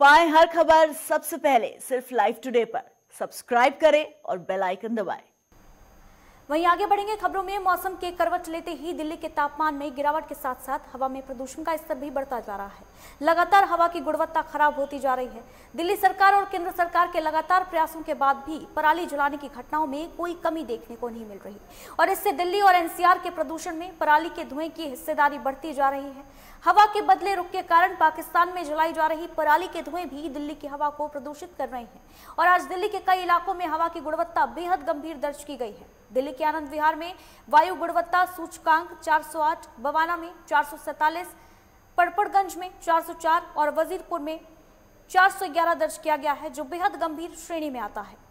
पाए हर खबर सबसे पहले सिर्फ लाइव टुडे पर सब्सक्राइब करें और बेल आइकन दबाएं वहीं आगे बढ़ेंगे खबरों में मौसम के करवट लेते ही दिल्ली के तापमान में गिरावट के साथ साथ हवा में प्रदूषण का स्तर भी बढ़ता जा रहा है लगातार हवा की गुणवत्ता खराब होती जा रही है दिल्ली सरकार और केंद्र सरकार के लगातार प्रयासों के बाद भी पराली जलाने की घटनाओं में कोई कमी देखने को नहीं मिल रही और इससे दिल्ली और एनसीआर के प्रदूषण में पराली के धुएं की हिस्सेदारी बढ़ती जा रही है हवा के बदले रुख के कारण पाकिस्तान में जलाई जा रही पराली के धुएं भी दिल्ली की हवा को प्रदूषित कर रहे हैं और आज दिल्ली के कई इलाकों में हवा की गुणवत्ता बेहद गंभीर दर्ज की गई है दिल्ली के आनंद विहार में वायु गुणवत्ता सूचकांक 408, बवाना में 447, पड़पड़गंज में 404 और वजीरपुर में 411 दर्ज किया गया है जो बेहद गंभीर श्रेणी में आता है